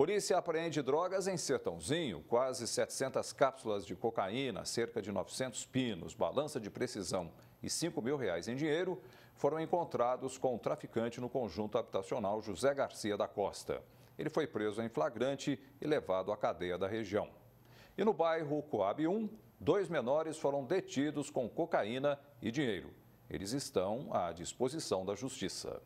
Polícia apreende drogas em Sertãozinho, quase 700 cápsulas de cocaína, cerca de 900 pinos, balança de precisão e 5 mil reais em dinheiro foram encontrados com o um traficante no conjunto habitacional José Garcia da Costa. Ele foi preso em flagrante e levado à cadeia da região. E no bairro Coab 1, dois menores foram detidos com cocaína e dinheiro. Eles estão à disposição da justiça.